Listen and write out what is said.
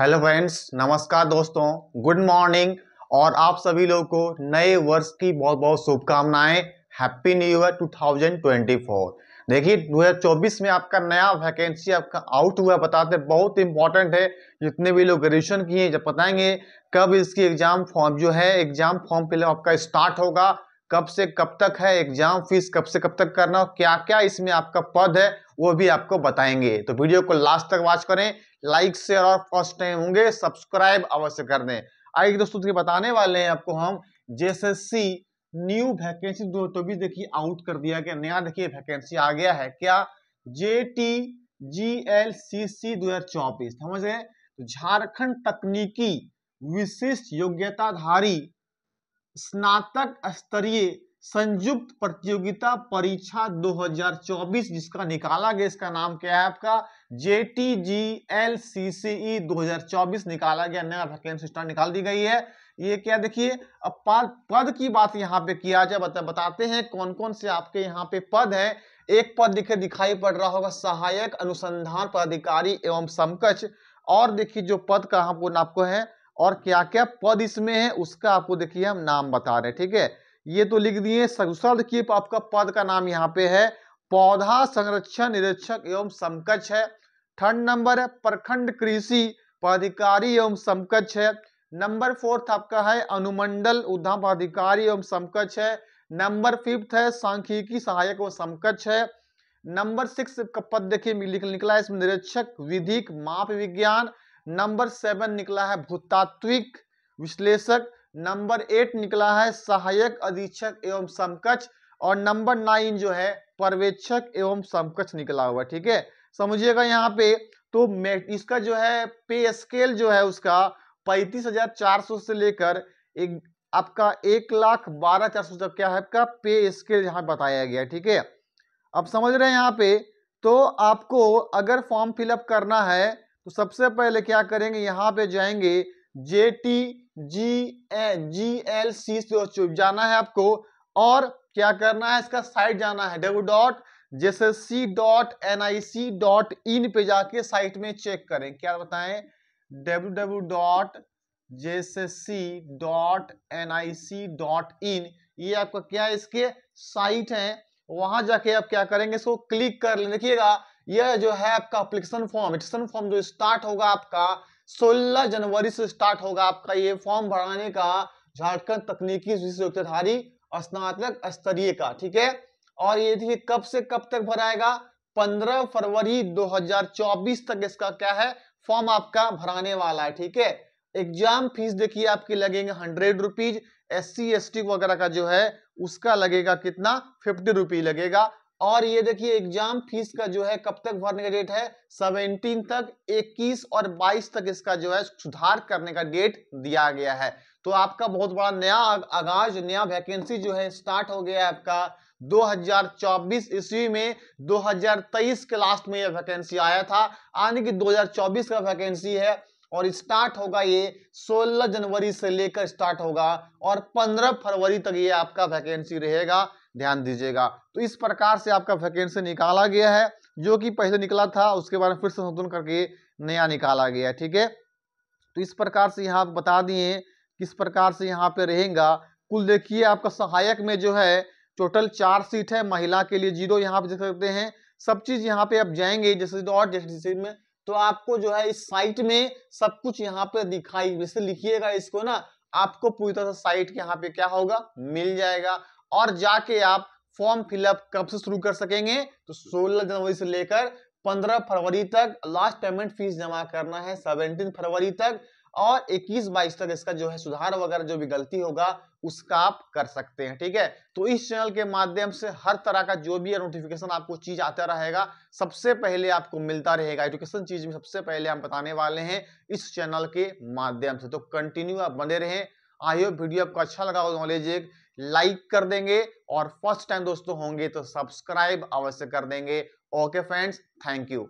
hello friends नमस्कार दोस्तों good morning और आप सभी लोगों को नए वर्ष की बहुत बहुत शुभकामनाएं हैप्पी न्यू ईयर 2024 देखिए 2024 में आपका नया वैकेंसी आपका आउट हुआ बताते बहुत इंपॉर्टेंट है जितने भी लोग ग्रेजुएशन किए हैं जब बताएंगे कब इसकी एग्जाम फॉर्म जो है एग्जाम फॉर्म फिलअप आपका स्टार्ट होगा कब से कब तक है एग्जाम फीस कब से कब तक करना क्या क्या इसमें आपका पद है वो भी आपको बताएंगे तो वीडियो को लास्ट तक वॉच करें लाइक शेयर और फर्स्ट टाइम होंगे सब्सक्राइब अवश्य कर दें आइए दोस्तों तो बताने वाले हैं आपको हम जेएसएससी न्यू वैकेंसी दो तो भी देखिए आउट कर दिया गया नया देखिए वैकेंसी आ गया है क्या जे टी जी एल सी सी दो हजार चौबीस समझ गए तो झारखंड तकनीकी विशिष्ट योग्यताधारी स्नातक स्तरीय संयुक्त प्रतियोगिता परीक्षा 2024 जिसका निकाला गया इसका नाम क्या है आपका जे टी जी एल सी सी ई दो निकाला गया नया वैकेंसी स्टार निकाल दी गई है ये क्या देखिए अब पद की बात यहाँ पे किया जाए बता, बताते हैं कौन कौन से आपके यहाँ पे पद है एक पद देखिए दिखाई पड़ रहा होगा सहायक अनुसंधान पदाधिकारी एवं समकक्ष और देखिए जो पद का आपको है और क्या क्या पद इसमें है उसका आपको देखिए हम नाम बता रहे हैं ठीक है ये तो लिख दिए आपका पद का नाम यहाँ पे है पौधा संरक्षण निरीक्षक एवं समकक्ष है थर्ड नंबर है प्रखंड कृषि पदाधिकारी एवं समकक्ष है नंबर फोर्थ आपका है अनुमंडल उद्यम पदाधिकारी एवं समकक्ष है नंबर फिफ्थ है सांख्यिकी सहायक एवं समकक्ष है नंबर सिक्स का पद देखिए निकला है इसमें निरीक्षक विधिक माप विज्ञान नंबर सेवन निकला है भूतात्विक विश्लेषक नंबर एट निकला है सहायक अधीक्षक एवं समकक्ष और नंबर नाइन जो है पर्यवेक्षक एवं समकक्ष निकला हुआ ठीक है समझिएगा यहाँ पे तो इसका जो है पे स्केल जो है उसका पैंतीस हजार चार सौ से लेकर एक आपका एक लाख बारह चार सौ तक क्या है आपका पे स्केल यहाँ बताया गया ठीक है अब समझ रहे हैं यहाँ पे तो आपको अगर फॉर्म फिलअप करना है तो सबसे पहले क्या करेंगे यहाँ पे जाएंगे जे टी जी ए जी एल सी चुप जाना है आपको और क्या करना है इसका साइट जाना है डब्ल्यू डॉट जैसे C dot N I C dot in पे जाके साइट में चेक करें क्या बताएं डब्ल्यू डब्ल्यू डॉट जैसे C dot N I C dot in ये आपका क्या इसके साइट है वहां जाके आप क्या करेंगे इसको क्लिक कर लें देखिएगा यह जो है आपका अप्लीकेशन फॉर्म एप्लीकेशन फॉर्म जो स्टार्ट होगा आपका 16 जनवरी से स्टार्ट होगा आपका ये फॉर्म भराने का झारखंड तकनीकी विश्वविद्याधारी स्नातक स्तरीय का ठीक है और ये देखिए कब से कब तक भराएगा 15 फरवरी 2024 तक इसका क्या है फॉर्म आपका भराने वाला है ठीक है एग्जाम फीस देखिए आपकी लगेंगे हंड्रेड रुपीज एस सी वगैरह का जो है उसका लगेगा कितना फिफ्टी रुपीज लगेगा और ये देखिए एग्जाम फीस का जो है कब तक भरने का डेट है 17 तक 21 और 22 तक इसका जो है सुधार करने का डेट दिया गया है तो आपका बहुत बड़ा नया आगाज नया वैकेंसी जो है स्टार्ट हो गया है आपका 2024 ईस्वी में 2023 के लास्ट में यह वैकेंसी आया था यानी कि 2024 का वैकेंसी है और स्टार्ट होगा ये 16 जनवरी से लेकर स्टार्ट होगा और 15 फरवरी तक ये आपका वैकेंसी रहेगा ध्यान दीजिएगा तो इस प्रकार से आपका वैकेंसी निकाला गया है जो कि पहले निकला था उसके बारे में फिर संशोधन करके नया निकाला गया है ठीक है तो इस प्रकार से यहाँ बता दिए किस प्रकार से यहाँ पे रहेगा कुल देखिए आपका सहायक में जो है टोटल चार सीट है महिला के लिए जीरो यहाँ पे देख सकते हैं सब चीज यहाँ पे आप जाएंगे जैसे और जैसे में तो आपको जो है इस साइट में सब कुछ यहाँ पे दिखाई जैसे लिखिएगा इसको ना आपको पूरी तरह से साइट के यहाँ पे क्या होगा मिल जाएगा और जाके आप फॉर्म फिलअप कब से शुरू कर सकेंगे तो 16 जनवरी से लेकर 15 फरवरी तक लास्ट पेमेंट फीस जमा करना है 17 फरवरी तक और 21 बाईस तक इसका जो है सुधार वगैरह जो भी गलती होगा उसका आप कर सकते हैं ठीक है तो इस चैनल के माध्यम से हर तरह का जो भी नोटिफिकेशन आपको चीज आता रहेगा सबसे पहले आपको मिलता रहेगा एजुकेशन चीज में सबसे पहले हम बताने वाले हैं इस चैनल के माध्यम से तो कंटिन्यू आप बने रहें आई होप वीडियो आपको अच्छा लगा हो नॉलेज एक लाइक कर देंगे और फर्स्ट टाइम दोस्तों होंगे तो सब्सक्राइब अवश्य कर देंगे ओके फ्रेंड्स थैंक यू